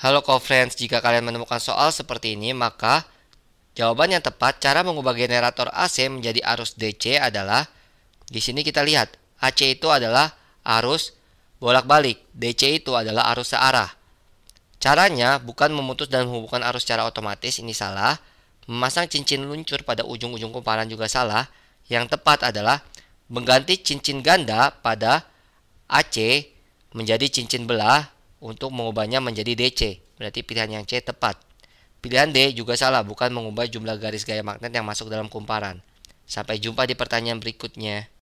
Halo co-friends, jika kalian menemukan soal seperti ini maka jawaban yang tepat cara mengubah generator AC menjadi arus DC adalah di sini kita lihat AC itu adalah arus bolak-balik, DC itu adalah arus searah. Caranya bukan memutus dan menghubungkan arus secara otomatis, ini salah. Memasang cincin luncur pada ujung-ujung kumparan juga salah. Yang tepat adalah mengganti cincin ganda pada AC menjadi cincin belah untuk mengubahnya menjadi DC. Berarti pilihan yang C tepat. Pilihan D juga salah, bukan mengubah jumlah garis gaya magnet yang masuk dalam kumparan. Sampai jumpa di pertanyaan berikutnya.